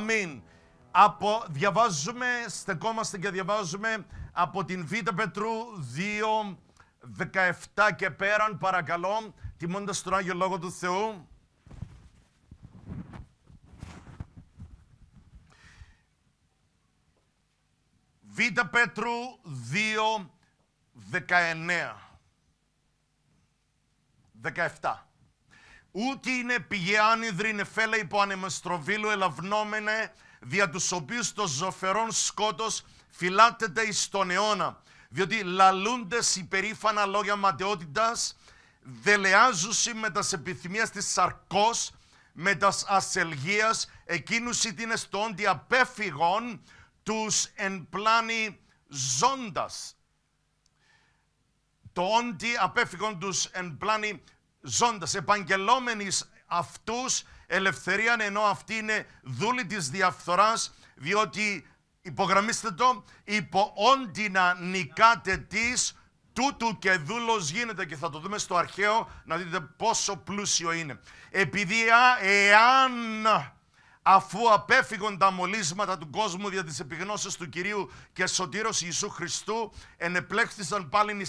Αμήν. Από, διαβάζουμε, στεκόμαστε και διαβάζουμε από την Β' Πετρού 2, 17 και πέραν, παρακαλώ, τιμώντας τον Άγιο Λόγο του Θεού. Β' Πέτρου 2, 19. 17 ούτε είναι πηγαίνει νεφέλα υπό ανεμεστροβίλου ελαυνόμενε, δια τους οποίους το ζωφερόν σκότος φυλάτεται εις τον αιώνα, διότι λαλούντες υπερήφανα λόγια ματαιότητας, δελεάζουσι με τας επιθυμίας της σαρκός, με τας ασελγίας, εκείνους ή την όντι απέφυγον τους εν πλάνη ζώντας. Το όντι απέφυγον τους εν πλάνη ζώντας, επαγγελόμενης αυτούς ελευθερίαν ενώ αυτή είναι δούλη της διαφθοράς διότι υπογραμμίστε το υπό νικάτε της τούτου και δούλος γίνεται και θα το δούμε στο αρχαίο να δείτε πόσο πλούσιο είναι επειδή εάν αφού απέφυγαν τα μολύσματα του κόσμου δια της επιγνώσεως του Κυρίου και σωτήρος Ιησού Χριστού ενεπλέχθησαν πάλιν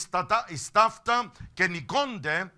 εις ταύτα και νικώνται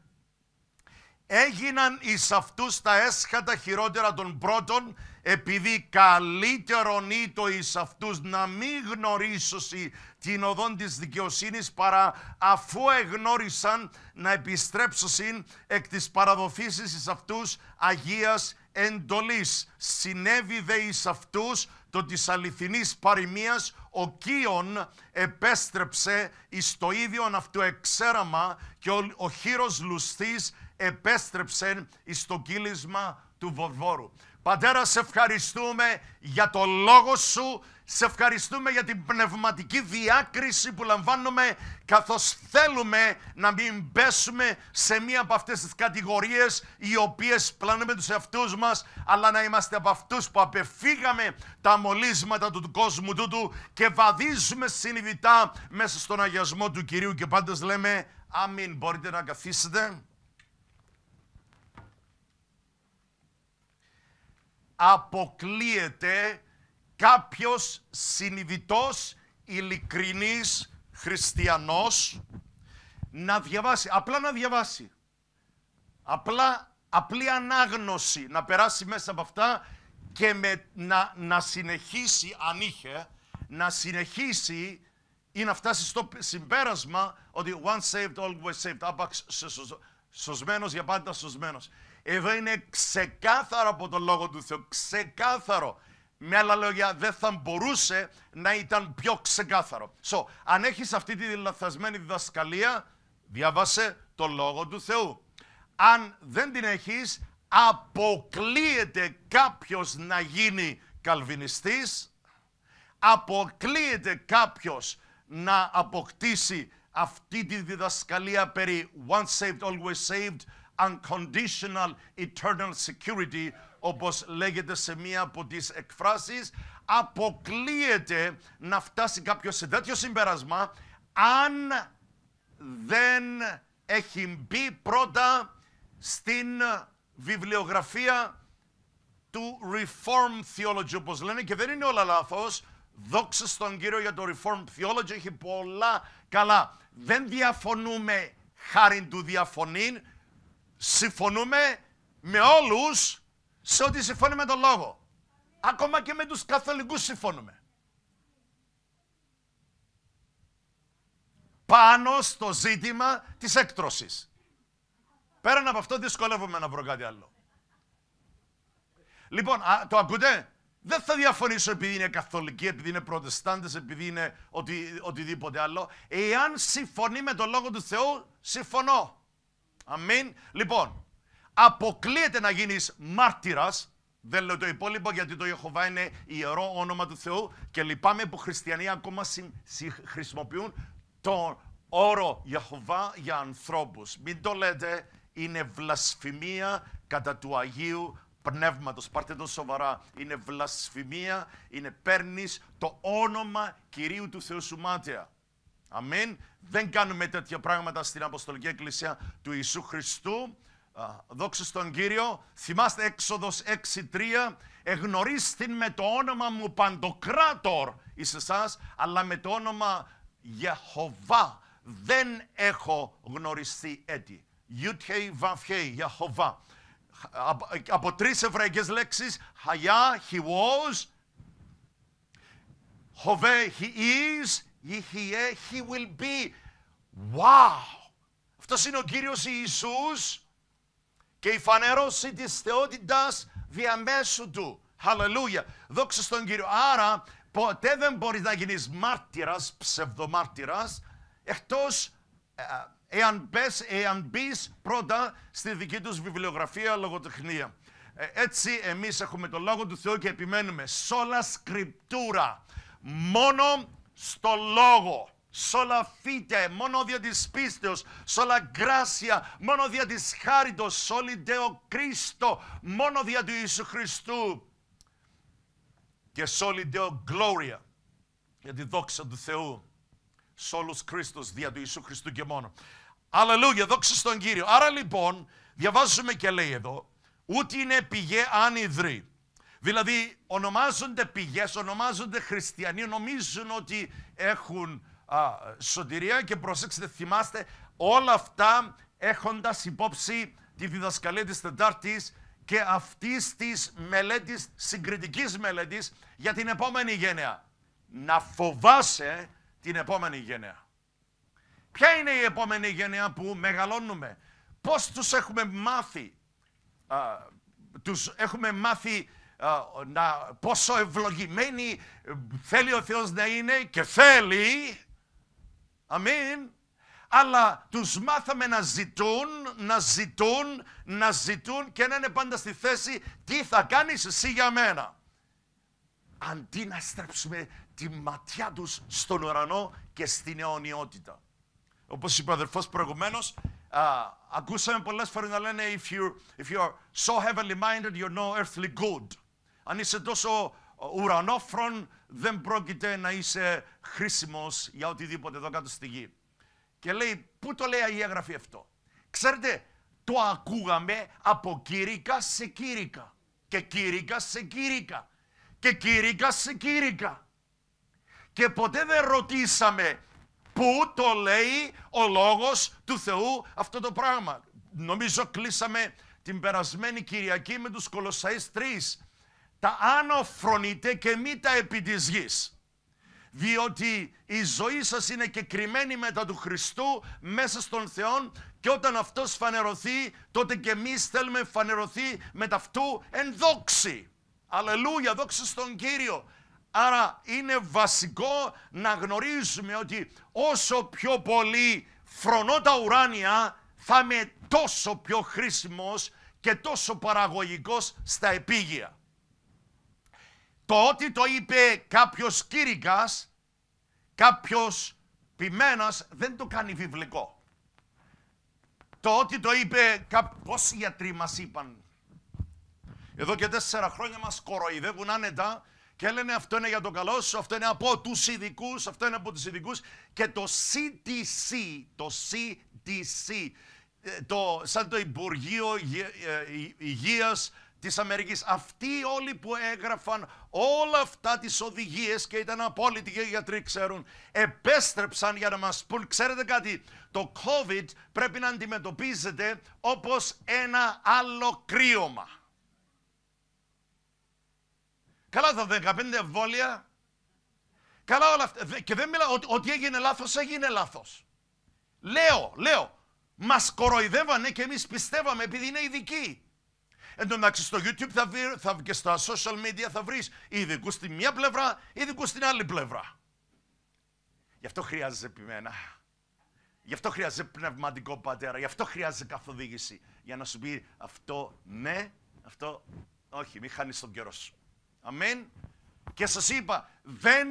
έγιναν εις αυτούς τα έσχατα χειρότερα των πρώτων, επειδή καλύτερον ήτο εις αυτούς να μη γνωρίσωση την οδόν της δικαιοσύνης, παρά αφού εγνώρισαν να επιστρέψωσιν εκ της παραδοφήσεις εις αυτούς Αγίας εντολής. Συνέβη δε εις αυτούς το της αληθινής παροιμίας, ο Κίον επέστρεψε εις το ίδιο αυτού εξέραμα και ο, ο χείρος λουστής επέστρεψε εις κύλισμα του Βορβόρου. Πατέρα, σε ευχαριστούμε για το λόγο σου, σε ευχαριστούμε για την πνευματική διάκριση που λαμβάνουμε καθώς θέλουμε να μην πέσουμε σε μία από αυτές τις κατηγορίες οι οποίες πλανούμε τους εαυτούς μας αλλά να είμαστε από αυτούς που απεφύγαμε τα μολύσματα του κόσμου τούτου και βαδίζουμε συνειδητά μέσα στον αγιασμό του Κυρίου και πάντως λέμε Αμήν. Μπορείτε να καθίσετε. αποκλείεται κάποιος συνειδητός, ειλικρινής χριστιανός να διαβάσει, απλά να διαβάσει. Απλά, απλή ανάγνωση, να περάσει μέσα από αυτά και με, να, να συνεχίσει, αν είχε, να συνεχίσει ή να φτάσει στο συμπέρασμα ότι once saved, always saved, άπαξ σωσμένος για πάντα σωσμένος. Εδώ είναι ξεκάθαρο από τον Λόγο του Θεού, ξεκάθαρο. Με άλλα λόγια, δεν θα μπορούσε να ήταν πιο ξεκάθαρο. So, αν έχεις αυτή τη λαθασμένη διδασκαλία, διάβασε το Λόγο του Θεού. Αν δεν την έχεις, αποκλείεται κάποιος να γίνει καλβινιστής, αποκλείεται κάποιος να αποκτήσει αυτή τη διδασκαλία περί once saved, always saved, unconditional eternal security όπως λέγεται σε μία από τις εκφράσεις αποκλείεται να φτάσει κάποιος σε τέτοιο συμπέρασμα αν δεν έχει μπει πρώτα στην βιβλιογραφία του Reform Theology όπως λένε και δεν είναι όλα λάθος. Δόξα στον Κύριο για το Reform Theology έχει πολλά καλά. Δεν διαφωνούμε χάρη του διαφωνήν συμφωνούμε με όλους σε ό,τι συμφωνεί με τον Λόγο. Ακόμα και με τους καθολικούς συμφωνούμε. Πάνω στο ζήτημα της έκτρωσης. Πέραν από αυτό δυσκολεύομαι να βρω κάτι άλλο. Λοιπόν, το ακούτε. Δεν θα διαφωνήσω επειδή είναι καθολική, επειδή είναι προτεστάντες, επειδή είναι οτι, οτιδήποτε άλλο. Εάν συμφωνεί με τον Λόγο του Θεού, συμφωνώ. Αμήν. Λοιπόν, αποκλείεται να γίνεις μάρτυρας, δεν λέω το υπόλοιπο γιατί το Ιεχωβά είναι ιερό όνομα του Θεού και λυπάμαι που χριστιανοί ακόμα χρησιμοποιούν τον όρο Ιεχωβά για ανθρώπους. Μην το λέτε, είναι βλασφημία κατά του Αγίου Πνεύματος. Πάρτε το σοβαρά. Είναι βλασφημία, είναι παίρνεις το όνομα Κυρίου του Θεού σου μάτια. Αμήν. Δεν κάνουμε τέτοια πράγματα στην Αποστολική Εκκλησία του Ιησού Χριστού. Δόξα στον Κύριο. Θυμάστε έξοδος 6.3. Εγνωρίστην με το όνομα μου Παντοκράτορ εις εσάς, αλλά με το όνομα Γεχοβά δεν έχω γνωριστεί έτσι. Ιουτχέι βαφχέι, Γεχοβά. Από τρεις εβραϊκές λέξεις, Χαγιά, he was, Χοβέ, he is, Yihye, eh, he will be. Wow! Αυτός είναι ο Κύριος Ιησούς και η φανέρωση της θεότητας διαμέσου Του. Χαλελούια. Δόξα στον Κύριο. Άρα ποτέ δεν μπορείς να γίνεις μάρτυρας, ψευδομάρτυρας, εκτός ε, ε, εάν, πες, εάν πρώτα στη δική τους βιβλιογραφία λογοτεχνία. Ε, έτσι εμείς έχουμε το Λόγο του Θεού και επιμένουμε. Σόλα σκριπτούρα. Μόνο στο λόγο, σόλα φύτε, μόνο δια της πίστεως, σόλα γράσια, μόνο δια της χάριτος, σόλι ο Κρίστο, μόνο δια του Ιησού Χριστού και σόλι ο γλώρια, για τη δόξα του Θεού, σόλους Κρίστος, δια του Ιησού Χριστού και μόνο. Αλληλούια, δόξα στον Κύριο. Άρα λοιπόν, διαβάζουμε και λέει εδώ, ούτε είναι πηγέ ανιδρύ. Δηλαδή ονομάζονται πηγές, ονομάζονται χριστιανοί, νομίζουν ότι έχουν α, σωτηρία και προσέξτε, θυμάστε όλα αυτά έχοντας υπόψη τη διδασκαλία της Τετάρτης και αυτής της μελέτης, συγκριτικής μελέτης για την επόμενη γένεια. Να φοβάσαι την επόμενη γένεια. Ποια είναι η επόμενη γένεια που μεγαλώνουμε. Πώς τους έχουμε μάθει. Α, τους έχουμε μάθει να, πόσο ευλογημένη ε, θέλει ο Θεός να είναι και θέλει, αμήν, αλλά τους μάθαμε να ζητούν, να ζητούν, να ζητούν και να είναι πάντα στη θέση τι θα κάνεις εσύ για μένα. Αντί να στρέψουμε τη ματιά τους στον ουρανό και στην αιωνιότητα. Όπως είπε ο αδερφός προηγουμένως, α, ακούσαμε πολλές φορές να λένε if you, if you are so heavenly minded you're no earthly good. Αν είσαι τόσο ε, ουρανόφρον, δεν πρόκειται να είσαι χρήσιμος για οτιδήποτε εδώ κάτω στη γη. Και λέει, πού το λέει η Γραφή αυτό. Ξέρετε, το ακούγαμε από κήρυκα σε κήρυκα. Και κήρυκα σε κήρυκα. Και κήρυκα σε κήρυκα. Και ποτέ δεν ρωτήσαμε πού το λέει ο Λόγος του Θεού αυτό το πράγμα. Νομίζω κλείσαμε την περασμένη Κυριακή με τους Κολοσσαείς τα άνω και μη τα επί Διότι η ζωή σας είναι και κρυμμένη μετά του Χριστού μέσα στον Θεό και όταν Αυτός φανερωθεί τότε και εμείς θέλουμε φανερωθεί με αυτού εν δόξη. Αλληλούια, δόξα στον Κύριο. Άρα είναι βασικό να γνωρίζουμε ότι όσο πιο πολύ φρονώ τα ουράνια θα είμαι τόσο πιο χρήσιμος και τόσο παραγωγικός στα επίγεια. Το ότι το είπε κάποιος κήρυγκας, κάποιος ποιμένας, δεν το κάνει βιβλικό. Το ότι το είπε, κάποιος, πόσοι γιατροί μας είπαν. Εδώ και τέσσερα χρόνια μας κοροϊδεύουν άνετα και λένε αυτό είναι για το καλό σου, αυτό είναι από τους ειδικούς, αυτό είναι από τους ειδικούς. Και το CTC, το CTC, ε, το, σαν το Υπουργείο ε, Υγείας της Αμερικής. Αυτοί όλοι που έγραφαν όλα αυτά τις οδηγίες και ήταν απόλυτοι και οι γιατροί ξέρουν, επέστρεψαν για να μας πούν, ξέρετε κάτι, το COVID πρέπει να αντιμετωπίζεται όπως ένα άλλο κρύωμα. Καλά τα 15 εμβόλια, καλά όλα αυτά. Και δεν μιλάω ότι, ότι έγινε λάθος, έγινε λάθος. Λέω, λέω, μας κοροϊδεύανε και εμείς πιστεύαμε επειδή είναι ειδικοί. Εν τω μεταξύ στο YouTube θα, θα και στα social media θα βρεις ειδικού στη μία πλευρά, ειδικού στην άλλη πλευρά. Γι' αυτό χρειάζεσαι επιμένα. Γι' αυτό χρειάζεσαι πνευματικό πατέρα. Γι' αυτό χρειάζεσαι καθοδήγηση. Για να σου πει αυτό ναι, αυτό όχι, μη χάνεις τον καιρό σου. Αμήν. Και σας είπα, δεν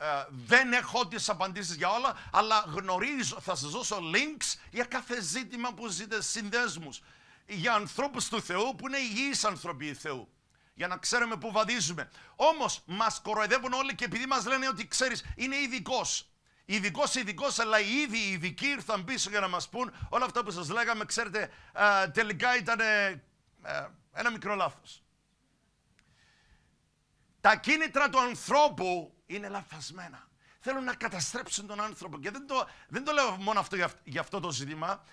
ε, δεν έχω τις απαντήσεις για όλα, αλλά γνωρίζω, θα σας δώσω links για κάθε ζήτημα που ζείτε, συνδέσμους για ανθρώπους του Θεού που είναι υγιείς άνθρωποι Θεού. Για να ξέρουμε πού βαδίζουμε. Όμως μας κοροϊδεύουν όλοι και επειδή μας λένε ότι ξέρεις είναι ειδικός. Ειδικός, ειδικός, αλλά οι ήδη οι ειδικοί ήρθαν πίσω για να μας πούν όλα αυτά που σας λέγαμε. Ξέρετε, τελικά ήταν ε, ε, ένα μικρό λάθος. Τα κίνητρα του ανθρώπου είναι λαθασμένα. Θέλουν να καταστρέψουν τον άνθρωπο. Και δεν το, δεν το λέω μόνο αυτό για, αυτό το ζήτημα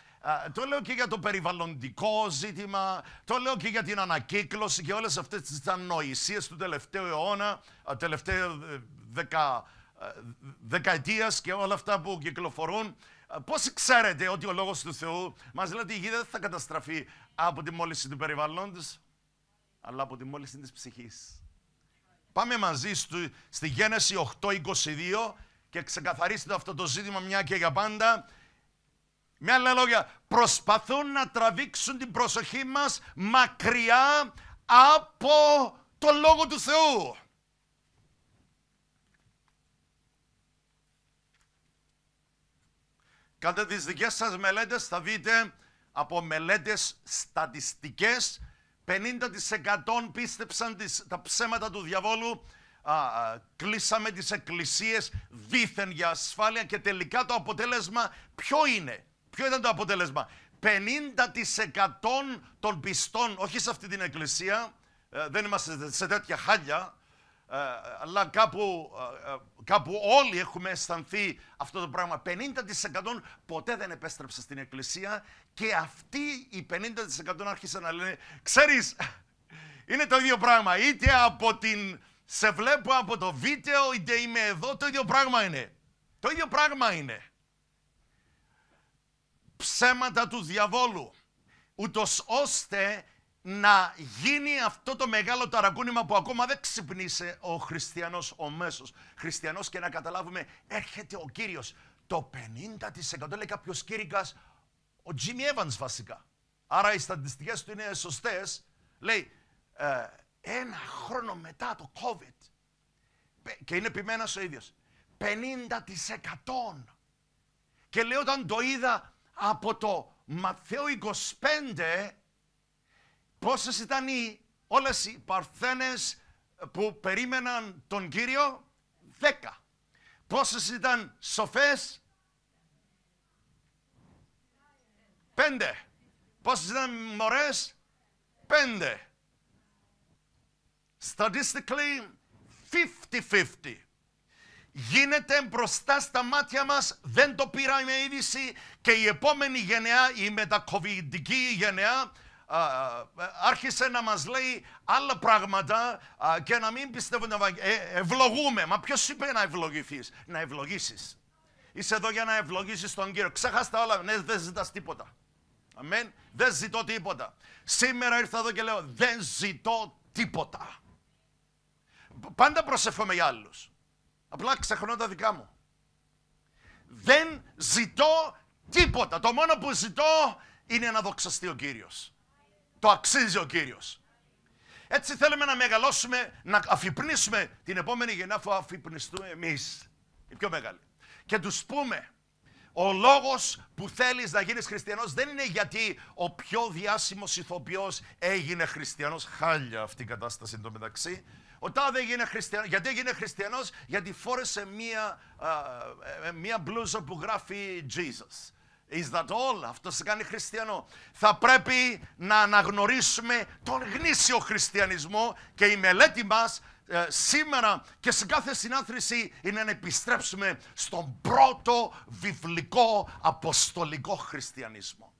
το λέω και για το περιβαλλοντικό ζήτημα, το λέω και για την ανακύκλωση και όλες αυτές τις ανοησίες του τελευταίου αιώνα, τελευταίου ε, δεκα, ε, δεκαετίας και όλα αυτά που κυκλοφορούν. Πώς ξέρετε ότι ο Λόγος του Θεού μας λέει ότι η γη δεν θα καταστραφεί από τη μόλυνση του περιβαλλόντος, αλλά από τη μόλυνση της ψυχής. Πάμε μαζί στη Γένεση 8.22 και ξεκαθαρίστε αυτό το ζήτημα μια και για πάντα. Με άλλα λόγια, προσπαθούν να τραβήξουν την προσοχή μας μακριά από το Λόγο του Θεού. Κατά τις δικές σας μελέτες θα δείτε από μελέτες στατιστικές 50% πίστεψαν τις, τα ψέματα του διαβόλου α, κλείσαμε τις εκκλησίες δήθεν για ασφάλεια και τελικά το αποτέλεσμα ποιο είναι Ποιο ήταν το αποτέλεσμα. 50% των πιστών, όχι σε αυτή την εκκλησία, ε, δεν είμαστε σε τέτοια χάλια, ε, αλλά κάπου, ε, κάπου όλοι έχουμε αισθανθεί αυτό το πράγμα. 50% ποτέ δεν επέστρεψε στην εκκλησία και αυτοί οι 50% άρχισαν να λένε «Ξέρεις, είναι το ίδιο πράγμα, είτε από την... Σε βλέπω από το βίντεο, είτε είμαι εδώ, το ίδιο πράγμα είναι. Το ίδιο πράγμα είναι ψέματα του διαβόλου, ούτως ώστε να γίνει αυτό το μεγάλο ταρακούνημα που ακόμα δεν ξυπνήσε ο χριστιανός ο μέσος χριστιανός και να καταλάβουμε έρχεται ο Κύριος το 50% λέει κάποιος κήρυκας ο Τζιμι Evans βασικά άρα οι στατιστικές του είναι σωστές λέει ε, ένα χρόνο μετά το COVID και είναι επιμένα ο ίδιος 50% και λέει όταν το είδα από το Ματθαίο 25 πόσες ήταν οι, όλες οι παρθένες που περίμεναν τον Κύριο 10. Πόσες ήταν σοφές 5. Πόσες ήταν μωρές 5. Statistically 50-50 γίνεται μπροστά στα μάτια μας, δεν το πήραμε είδηση και η επόμενη γενεά, η μετακοβιντική γενεά, άρχισε να μας λέει άλλα πράγματα και να μην πιστεύουν να ε, ευλογούμε. Μα ποιος είπε να ευλογηθείς, να ευλογήσεις. Είσαι εδώ για να ευλογήσεις τον Κύριο. Ξέχαστε όλα, ναι, δεν ζητάς τίποτα. Αμέν. Δεν ζητώ τίποτα. Σήμερα ήρθα εδώ και λέω δεν ζητώ τίποτα. Πάντα προσεύχομαι για άλλους. Απλά ξεχνώ τα δικά μου. Δεν ζητώ τίποτα. Το μόνο που ζητώ είναι να δοξαστεί ο Κύριος. Το αξίζει ο Κύριος. Έτσι θέλουμε να μεγαλώσουμε, να αφυπνίσουμε την επόμενη γενιά που αφυπνιστούμε εμείς. Οι πιο μεγάλοι. Και τους πούμε, ο λόγος που θέλεις να γίνεις χριστιανός δεν είναι γιατί ο πιο διάσημος ηθοποιός έγινε χριστιανός. Χάλια αυτή η κατάσταση εντωμεταξύ. μεταξύ όταν τάδε έγινε χριστιανός, Γιατί έγινε χριστιανός, Γιατί φόρεσε μία, ε, ε, μία μπλούζα που γράφει Jesus. Is that all? Αυτό σε κάνει χριστιανό. Θα πρέπει να αναγνωρίσουμε τον γνήσιο χριστιανισμό και η μελέτη μας ε, σήμερα και σε κάθε συνάθρηση είναι να επιστρέψουμε στον πρώτο βιβλικό αποστολικό χριστιανισμό.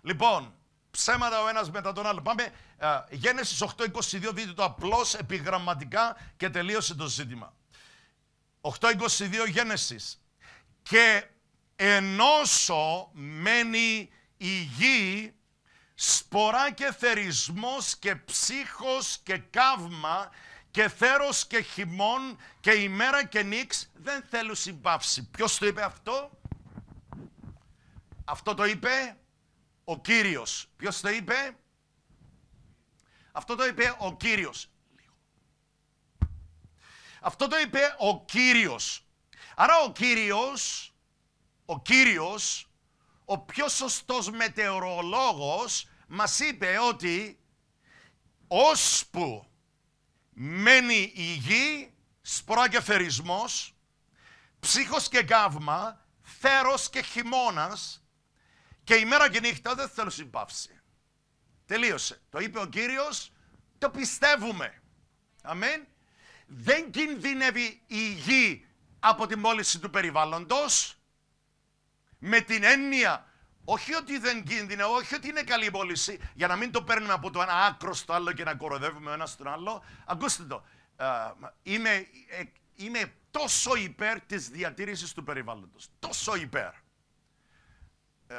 Λοιπόν, ψέματα ο ένας μετά τον άλλο. Πάμε 8.22, δείτε το απλώς επιγραμματικά και τελείωσε το ζήτημα. 8.22 Γένεση. Και ενώσο μένει η γη σπορά και θερισμός και ψύχος και καύμα και θέρος και χειμών και ημέρα και νύξ δεν θέλουν συμπαύση. Ποιος το είπε αυτό? Αυτό το είπε ο Κύριος. Ποιος το είπε? Αυτό το είπε ο Κύριος. Αυτό το είπε ο Κύριος. Άρα ο Κύριος, ο Κύριος, ο πιο σωστός μετεωρολόγος μας είπε ότι ώσπου μένει η γη, σπορά και θερισμός, ψύχος και γάβμα, θέρος και χειμώνας, και ημέρα και νύχτα δεν θέλω συμπαύση. Τελείωσε. Το είπε ο Κύριος, το πιστεύουμε. Αμήν. Δεν κινδυνεύει η γη από τη μόλυνση του περιβάλλοντος. Με την έννοια, όχι ότι δεν κινδυνεύει, όχι ότι είναι καλή η μόλυνση, για να μην το παίρνουμε από το ένα άκρο στο άλλο και να κοροδεύουμε ένα στον άλλο. Ακούστε το. Ε, είμαι, ε, είμαι τόσο υπέρ της διατήρησης του περιβάλλοντος. Τόσο υπέρ. Ε,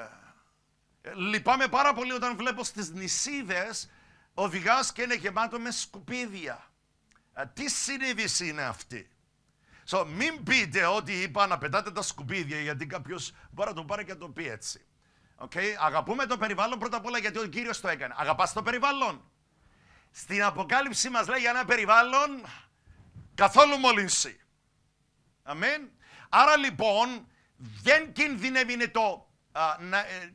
Λυπάμαι πάρα πολύ όταν βλέπω στις νησίδες οδηγάς και είναι γεμάτο με σκουπίδια. Ε, τι συνείδηση είναι αυτή. So, μην πείτε ότι είπα να πετάτε τα σκουπίδια γιατί κάποιος μπορεί να το πάρει και να το πει έτσι. Okay. Αγαπούμε το περιβάλλον πρώτα απ' όλα γιατί ο κύριος το έκανε. Αγαπάς το περιβάλλον. Στην αποκάλυψη μας λέει για ένα περιβάλλον καθόλου μολύνση. Αμήν. Άρα λοιπόν δεν κινδυνεύει είναι το ε,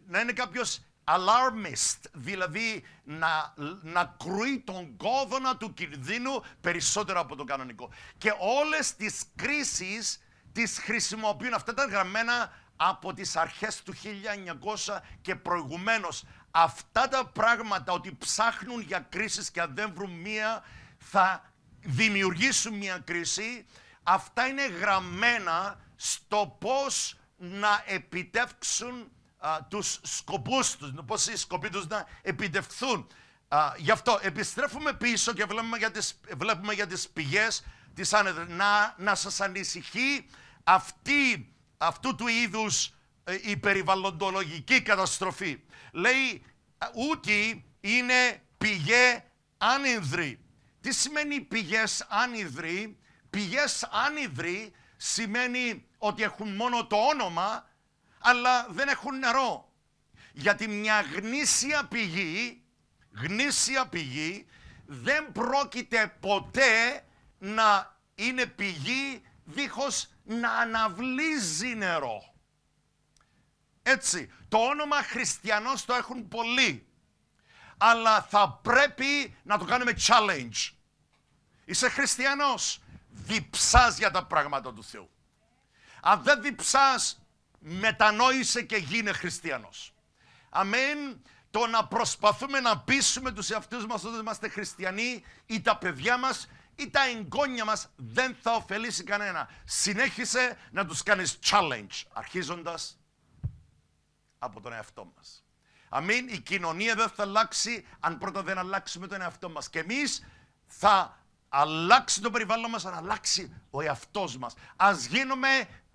να, είναι κάποιος alarmist, δηλαδή να, να κρούει τον κόδωνα του κινδύνου περισσότερο από το κανονικό. Και όλες τις κρίσεις τις χρησιμοποιούν. Αυτά ήταν γραμμένα από τις αρχές του 1900 και προηγουμένως. Αυτά τα πράγματα ότι ψάχνουν για κρίσεις και αν δεν βρουν μία θα δημιουργήσουν μία κρίση, αυτά είναι γραμμένα στο πώς να επιτεύξουν α, τους σκοπούς τους, πώς οι σκοποί τους να επιτευχθούν. Α, γι' αυτό επιστρέφουμε πίσω και βλέπουμε για τις, βλέπουμε για τις πηγές της Να, να σας ανησυχεί αυτή, αυτού του είδους ε, η περιβαλλοντολογική καταστροφή. Λέει, ούτι είναι πηγέ άνυδρη. Τι σημαίνει πηγές άνυδρη. Πηγές άνυδρη σημαίνει ότι έχουν μόνο το όνομα, αλλά δεν έχουν νερό. Γιατί μια γνήσια πηγή, γνήσια πηγή, δεν πρόκειται ποτέ να είναι πηγή δίχως να αναβλύζει νερό. Έτσι, το όνομα χριστιανός το έχουν πολλοί. Αλλά θα πρέπει να το κάνουμε challenge. Είσαι χριστιανός. Διψάς για τα πράγματα του Θεού. Αν δεν διψάς, μετανόησε και γίνε χριστιανός. Αμήν. Το να προσπαθούμε να πείσουμε τους εαυτούς μας ότι είμαστε χριστιανοί ή τα παιδιά μας ή τα εγγόνια μας δεν θα ωφελήσει κανένα. Συνέχισε να τους κάνεις challenge, αρχίζοντας από τον εαυτό μας. Αμήν, η κοινωνία δεν θα αλλάξει αν πρώτα δεν αλλάξουμε τον εαυτό μας. Και εμείς θα αλλάξει το περιβάλλον μας, αν αλλάξει ο εαυτός μας. Ας γίνουμε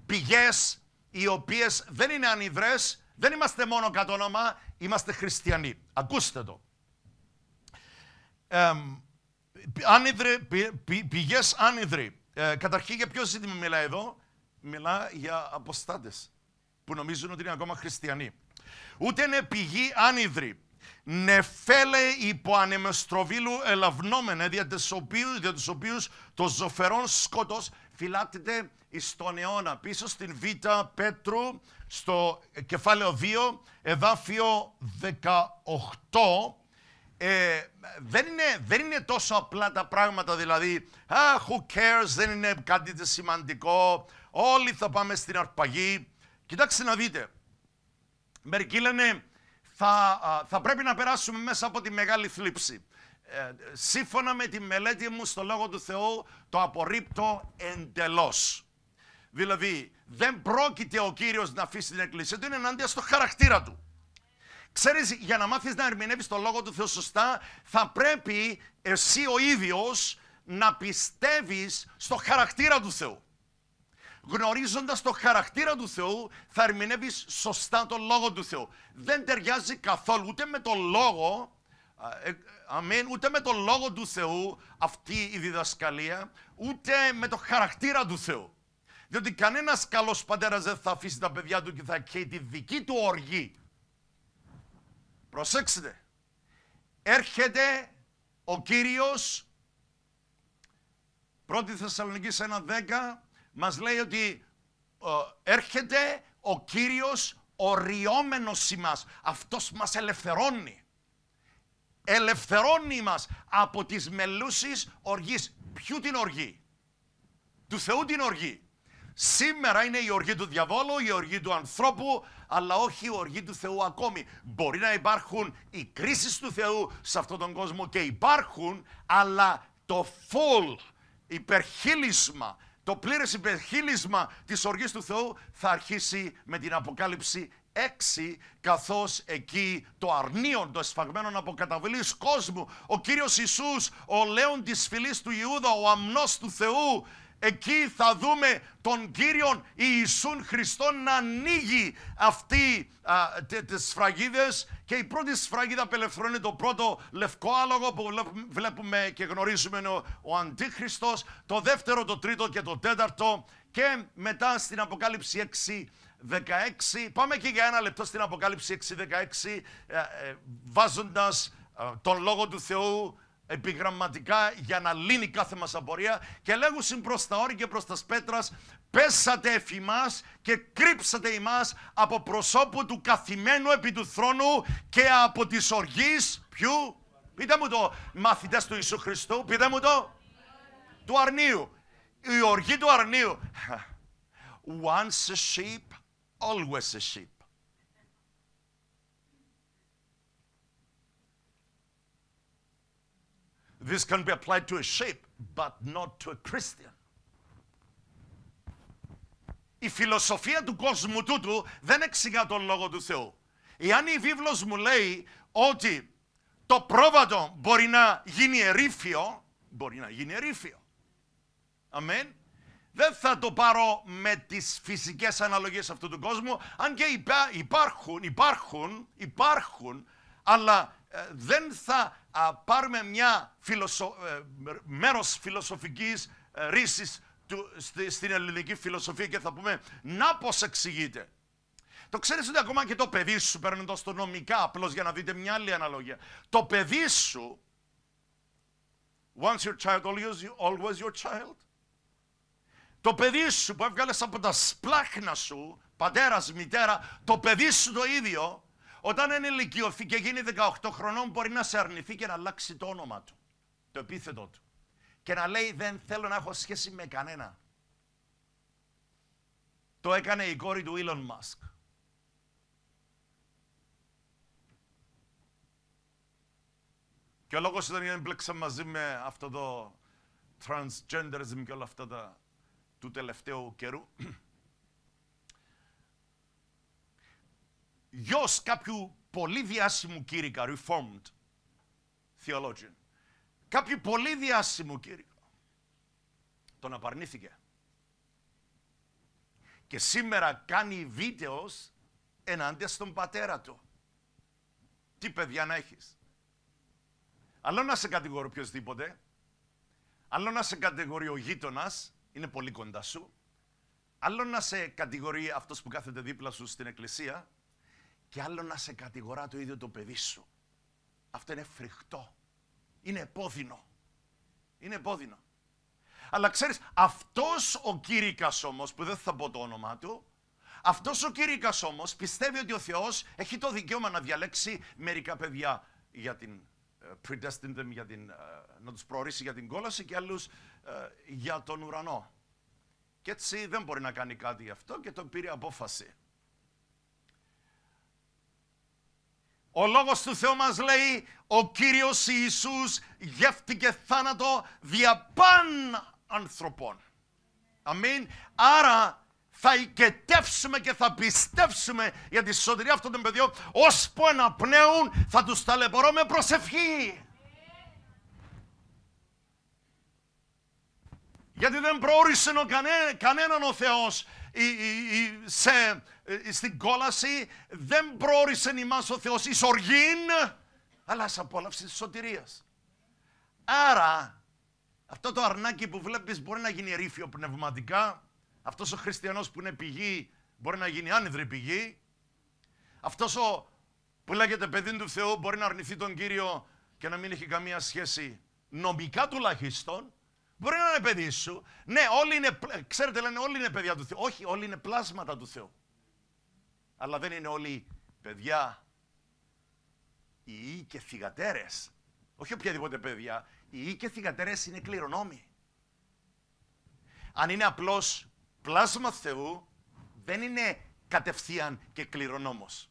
πηγές οι οποίες δεν είναι ανιδρές, δεν είμαστε μόνο κατ' όνομα, είμαστε χριστιανοί. Ακούστε το. Ε, άνιδρε, πη, πηγές άνιδροι. Ε, καταρχήν για ποιο ζήτημα μιλάει εδώ. Μιλά για αποστάτες που νομίζουν ότι είναι ακόμα χριστιανοί. Ούτε είναι πηγή άνιδροι νεφέλε «Ναι, υπό ανεμεστροβίλου ελαυνόμενε, δια τους οποίους, δια το ζωφερόν σκότος φυλάτεται στον αιώνα. Πίσω στην Β Πέτρου, στο κεφάλαιο 2, εδάφιο 18, ε, δεν, είναι, δεν είναι τόσο απλά τα πράγματα, δηλαδή α, who cares, δεν είναι κάτι σημαντικό, όλοι θα πάμε στην αρπαγή. Κοιτάξτε να δείτε, μερικοί λένε θα, θα πρέπει να περάσουμε μέσα από τη μεγάλη θλίψη. Ε, σύμφωνα με τη μελέτη μου στο Λόγο του Θεού, το απορρίπτω εντελώς. Δηλαδή, δεν πρόκειται ο Κύριος να αφήσει την εκκλησία του, είναι ενάντια στο χαρακτήρα του. Ξέρεις, για να μάθεις να ερμηνεύεις το Λόγο του Θεού σωστά, θα πρέπει εσύ ο ίδιος να πιστεύεις στο χαρακτήρα του Θεού γνωρίζοντας το χαρακτήρα του Θεού, θα ερμηνεύεις σωστά τον λόγο του Θεού. Δεν ταιριάζει καθόλου ούτε με τον λόγο, ε, αμήν, ούτε με τον λόγο του Θεού αυτή η διδασκαλία, ούτε με το χαρακτήρα του Θεού. Διότι κανένας καλός πατέρας δεν θα αφήσει τα παιδιά του και θα έχει τη δική του οργή. Προσέξτε. Έρχεται ο Κύριος 1 Θεσσαλονίκης 1.10 μας λέει ότι ε, έρχεται ο Κύριος οριόμενος ημάς. Αυτός μας ελευθερώνει. Ελευθερώνει μας από τις μελούσεις οργής. Ποιου την οργή. Του Θεού την οργή. Σήμερα είναι η οργή του διαβόλου, η οργή του ανθρώπου, αλλά όχι η οργή του Θεού ακόμη. Μπορεί να υπάρχουν οι κρίσεις του Θεού σε αυτόν τον κόσμο και υπάρχουν, αλλά το full υπερχείλισμα, το πλήρες υπερχείλισμα της οργής του Θεού θα αρχίσει με την Αποκάλυψη 6, καθώς εκεί το αρνείον των σφαγμένων από κόσμου, ο Κύριος Ιησούς, ο λέον της φυλής του Ιούδα, ο αμνός του Θεού, Εκεί θα δούμε τον Κύριον Ιησούν Χριστό να ανοίγει αυτή τι τις σφραγίδες και η πρώτη σφραγίδα απελευθερώνει το πρώτο λευκό άλογο που βλέπουμε και γνωρίζουμε είναι ο, ο Αντίχριστος, το δεύτερο, το τρίτο και το τέταρτο και μετά στην Αποκάλυψη 6 16. Πάμε και για ένα λεπτό στην Αποκάλυψη 6.16 ε, ε, βάζοντας ε, τον Λόγο του Θεού επιγραμματικά για να λύνει κάθε μας απορία και λέγουσιν προς τα όρια και προς τας πέτρας πέσατε εφ' και κρύψατε ημάς από προσώπου του καθημένου επί του θρόνου και από της οργής ποιου πείτε μου το μαθητές του Ιησού Χριστού πείτε μου το του αρνίου η οργή του αρνίου once a sheep always a sheep This can be applied to a sheep, but not to a Christian. Η φιλοσοφία του κόσμου τούτου δεν εξηγά τον Λόγο του Θεού. Εάν η βίβλος μου λέει ότι το πρόβατο μπορεί να γίνει ερήφιο, μπορεί να γίνει ερήφιο. Αμέν. Δεν θα το πάρω με τις φυσικές αναλογίες αυτού του κόσμου, αν και υπάρχουν, υπάρχουν, υπάρχουν, αλλά ε, δεν θα πάρουμε μια φιλοσο... Ε, μέρος φιλοσοφικής ε, ρίσης του, στην ελληνική φιλοσοφία και θα πούμε να πως εξηγείται. Το ξέρεις ότι ακόμα και το παιδί σου, παίρνοντα το νομικά απλώς για να δείτε μια άλλη αναλογία, το παιδί σου, once your child, always your child, το παιδί σου που έβγαλες από τα σπλάχνα σου, πατέρας, μητέρα, το παιδί σου το ίδιο, όταν ενηλικιωθεί και γίνει 18 χρονών, μπορεί να σε αρνηθεί και να αλλάξει το όνομα του, το επίθετο του. Και να λέει: Δεν θέλω να έχω σχέση με κανένα. Το έκανε η κόρη του Elon Musk. Και ο λόγος ήταν γιατί μπλέξα μαζί με αυτό το transgenderism και όλα αυτά τα, του τελευταίου καιρού. γιος κάποιου πολύ διάσημου κήρυκα, reformed theologian, κάποιου πολύ διάσημου κήρυκα, τον απαρνήθηκε. Και σήμερα κάνει βίντεος ενάντια στον πατέρα του. Τι παιδιά να έχεις. Αλλό να σε κατηγορεί οποιοδήποτε, άλλο να σε κατηγορεί ο γείτονας, είναι πολύ κοντά σου, άλλο να σε κατηγορεί αυτός που κάθεται δίπλα σου στην εκκλησία, και άλλο να σε κατηγορά το ίδιο το παιδί σου. Αυτό είναι φρικτό. Είναι επώδυνο. Είναι επώδυνο. Αλλά ξέρεις, αυτός ο Κύρικας όμως, που δεν θα πω το όνομά του, αυτός ο Κύρικας όμως πιστεύει ότι ο Θεός έχει το δικαίωμα να διαλέξει μερικά παιδιά για την ε, predestined them για την, ε, να τους προορίσει για την κόλαση και άλλους ε, για τον ουρανό. Και έτσι δεν μπορεί να κάνει κάτι γι' αυτό και το πήρε απόφαση. Ο Λόγος του Θεού μας λέει, ο Κύριος Ιησούς γεύτηκε θάνατο δια παν ανθρωπών. Αμήν. Άρα θα οικετεύσουμε και θα πιστέψουμε για τη σωτηρία αυτών των παιδιών, ώσπου αναπνέουν θα τους ταλαιπωρώ με προσευχή. Γιατί δεν προόρισε κανέ, κανέναν ο Θεός σε, ε, στην κόλαση, δεν προόρισε ημάς ο Θεός εις οργήν, αλλά σε απόλαυσης της σωτηρίας. Άρα, αυτό το αρνάκι που βλέπεις μπορεί να γίνει ρήφιο πνευματικά, αυτός ο χριστιανός που είναι πηγή μπορεί να γίνει άνυδρη πηγή, αυτός ο που λέγεται παιδί του Θεού μπορεί να αρνηθεί τον Κύριο και να μην έχει καμία σχέση νομικά τουλάχιστον Μπορεί να είναι παιδί σου. Ναι, όλοι είναι, ξέρετε λένε όλοι είναι παιδιά του Θεού. Όχι, όλοι είναι πλάσματα του Θεού. Αλλά δεν είναι όλοι παιδιά, οι ή και θυγατέρες, Όχι οποιαδήποτε παιδιά. οι ή και θυγατέρες είναι κληρονόμοι. Αν είναι απλώς πλάσμα Θεού, δεν είναι κατευθείαν και κληρονόμος.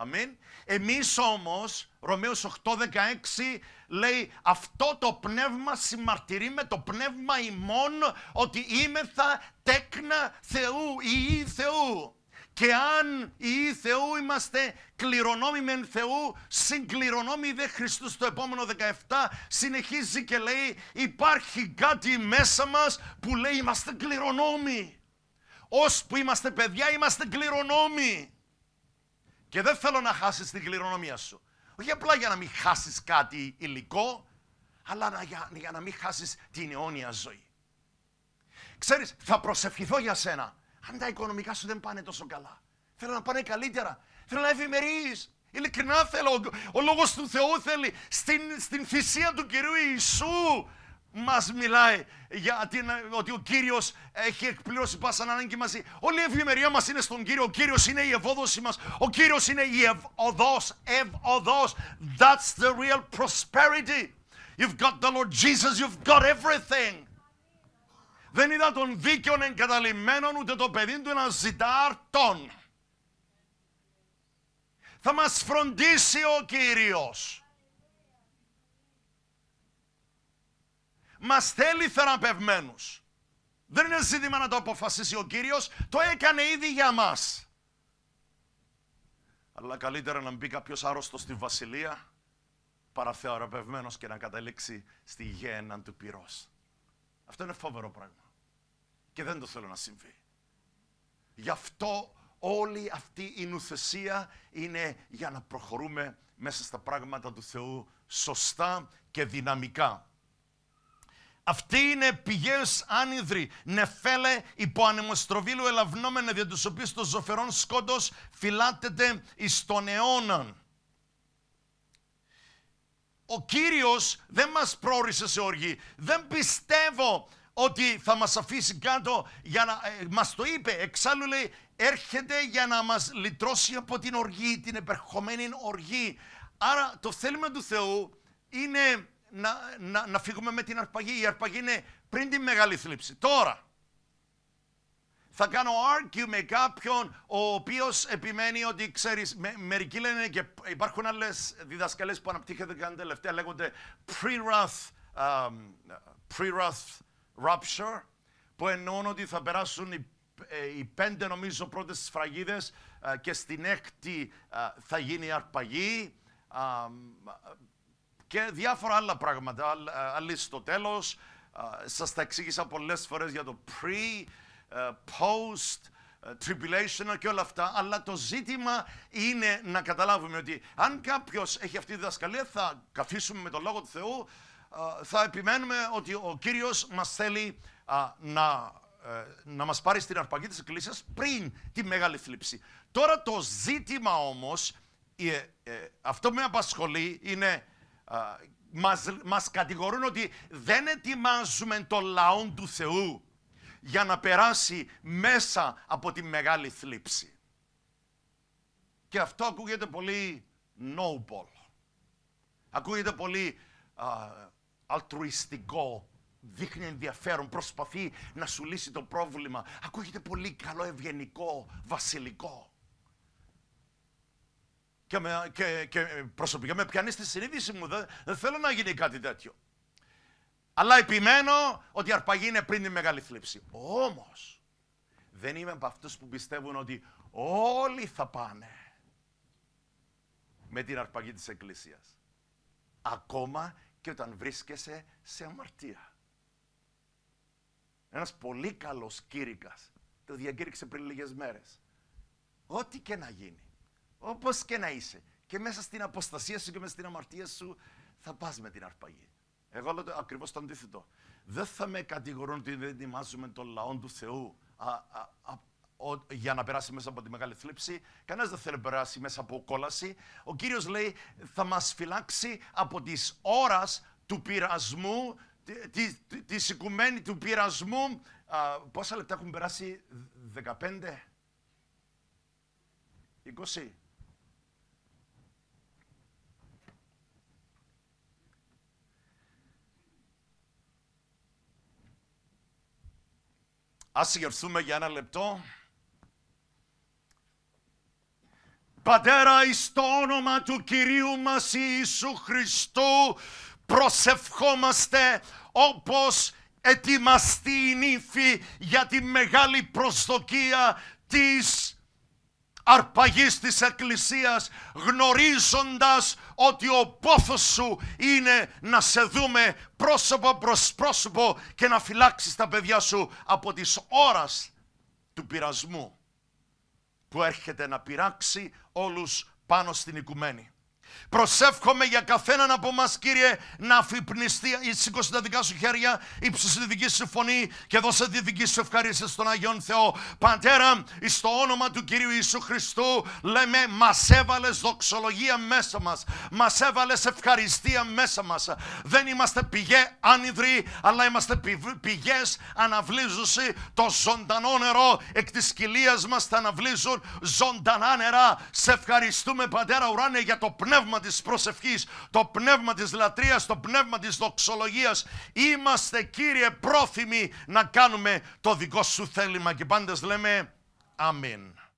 Αμήν. Εμείς όμως, Ρωμαίους 8.16 λέει αυτό το πνεύμα συμμαρτυρεί με το πνεύμα ημών ότι είμεθα τέκνα Θεού, η Θεού. Και αν οι Θεού είμαστε κληρονόμοι μεν Θεού, συγκληρονόμοι δε Χριστούς στο επόμενο 17, συνεχίζει και λέει υπάρχει κάτι μέσα μας που λέει είμαστε κληρονόμοι. Ως που είμαστε παιδιά είμαστε κληρονόμοι. Και δεν θέλω να χάσεις την κληρονομία σου. Όχι απλά για να μην χάσεις κάτι υλικό, αλλά να, για, να μην χάσεις την αιώνια ζωή. Ξέρεις, θα προσευχηθώ για σένα. Αν τα οικονομικά σου δεν πάνε τόσο καλά, θέλω να πάνε καλύτερα. Θέλω να ευημερεί. Ειλικρινά θέλω. Ο λόγος του Θεού θέλει. Στην, στην θυσία του κυρίου Ιησού μας μιλάει για την, ότι ο Κύριος έχει εκπληρώσει πάσα ανάγκη μαζί. Όλη η ευημερία μας είναι στον Κύριο. Ο Κύριος είναι η ευόδοση μας. Ο Κύριος είναι η ευοδός. Ευοδός. That's the real prosperity. You've got the Lord Jesus. You've got everything. Δεν είδα τον δίκαιον εγκαταλειμμένον ούτε το παιδί του να ζητά αρτών. Θα μας φροντίσει ο Κύριος. Μας θέλει θεραπευμένους. Δεν είναι ζήτημα να το αποφασίσει ο Κύριος, το έκανε ήδη για μας. Αλλά καλύτερα να μπει κάποιος άρρωστος στη βασιλεία, θεραπευμένο και να καταλήξει στη γέννα του πυρός. Αυτό είναι φοβερό πράγμα. Και δεν το θέλω να συμβεί. Γι' αυτό όλη αυτή η νουθεσία είναι για να προχωρούμε μέσα στα πράγματα του Θεού σωστά και δυναμικά. Αυτοί είναι πηγαίως άνυδροι, νεφέλε υπό ανεμοστροβίλου ελαυνόμενε, δια τους οποίους το ζωφερόν σκότο φυλάτεται εις τον αιώνα. Ο Κύριος δεν μας πρόρισε σε οργή. Δεν πιστεύω ότι θα μας αφήσει κάτω για να... Ε, μας το είπε, εξάλλου λέει, έρχεται για να μας λυτρώσει από την οργή, την επερχομένη οργή. Άρα το θέλημα του Θεού είναι να, φύγουμε με την αρπαγή. Η αρπαγή είναι πριν τη μεγάλη θλίψη. Τώρα θα κάνω argue με κάποιον ο οποίος επιμένει ότι ξέρεις, με, μερικοί λένε και υπάρχουν άλλες διδασκαλές που αναπτύχθηκαν τελευταία λέγονται pre-wrath, um, pre που εννοούν ότι θα περάσουν οι, ε, πέντε νομίζω πρώτες σφραγίδες ε, και στην έκτη ε, θα γίνει αρπαγή και διάφορα άλλα πράγματα. Άλλη ε, στο τέλος, ε, σας τα εξήγησα πολλές φορές για το pre, ε, post, tribulation και όλα αυτά, αλλά το ζήτημα είναι να καταλάβουμε ότι αν κάποιος έχει αυτή τη διδασκαλία θα καθίσουμε με τον Λόγο του Θεού, θα επιμένουμε ότι ο Κύριος μας θέλει να να μας πάρει στην αρπαγή της Εκκλησίας πριν τη Μεγάλη Θλίψη. Τώρα το ζήτημα όμως, αυτό με απασχολεί είναι μας, μας κατηγορούν ότι δεν ετοιμάζουμε το λαό του Θεού για να περάσει μέσα από τη μεγάλη θλίψη. Και αυτό ακούγεται πολύ noble. Ακούγεται πολύ α, αλτρουιστικό. Δείχνει ενδιαφέρον, προσπαθεί να σου λύσει το πρόβλημα. Ακούγεται πολύ καλό, ευγενικό, βασιλικό και, και, και προσωπικά με πιάνει στη συνείδηση μου. Δεν, δεν θέλω να γίνει κάτι τέτοιο. Αλλά επιμένω ότι η αρπαγή είναι πριν τη μεγάλη θλίψη. Όμως, δεν είμαι από αυτούς που πιστεύουν ότι όλοι θα πάνε με την αρπαγή της Εκκλησίας. Ακόμα και όταν βρίσκεσαι σε αμαρτία. Ένας πολύ καλός κήρυκας, το διακήρυξε πριν λίγες μέρες. Ό,τι και να γίνει. Όπως και να είσαι. Και μέσα στην αποστασία σου και μέσα στην αμαρτία σου θα πας με την αρπαγή. Εγώ λέω ακριβώς το αντίθετο. Δεν θα με κατηγορούν ότι δεν ετοιμάζουμε τον λαό του Θεού α, α, για να περάσει μέσα από τη μεγάλη θλίψη. Κανένας δεν θέλει να περάσει μέσα από κόλαση. Ο κύριος λέει θα μας φυλάξει από της ώρας του πειρασμού, τη, τη, του πειρασμού. Α, πόσα λεπτά έχουν περάσει, 15, 20. Ας συγκερθούμε για ένα λεπτό. Πατέρα, εις το όνομα του Κυρίου μας Ιησού Χριστού, προσευχόμαστε όπως ετοιμαστεί η νύφη για τη μεγάλη προσδοκία της αρπαγής της Εκκλησίας γνωρίζοντας ότι ο πόθος σου είναι να σε δούμε πρόσωπο προς πρόσωπο και να φυλάξεις τα παιδιά σου από τις ώρες του πειρασμού που έρχεται να πειράξει όλους πάνω στην οικουμένη. Προσεύχομαι για καθέναν από εμά, κύριε, να αφυπνιστεί. Σήκωσε τα δικά σου χέρια, ύψωσε τη δική σου φωνή και δώσε τη δική σου ευχαρίστηση στον Αγιόν Θεό. Πατέρα, στο όνομα του κυρίου Ιησού Χριστού, λέμε, μας έβαλες δοξολογία μέσα μας. Μας έβαλες ευχαριστία μέσα μας. Δεν είμαστε πηγέ άνυδροι, αλλά είμαστε πηγέ αναβλύζωση. Το ζωντανό νερό εκ της κοιλίας μας θα αναβλύζουν ζωντανά νερά. Σε ευχαριστούμε, Πατέρα, ουράνε για το πνεύμα πνεύμα της προσευχής, το πνεύμα της λατρείας, το πνεύμα της δοξολογίας. Είμαστε Κύριε πρόθυμοι να κάνουμε το δικό σου θέλημα και πάντες λέμε Αμήν.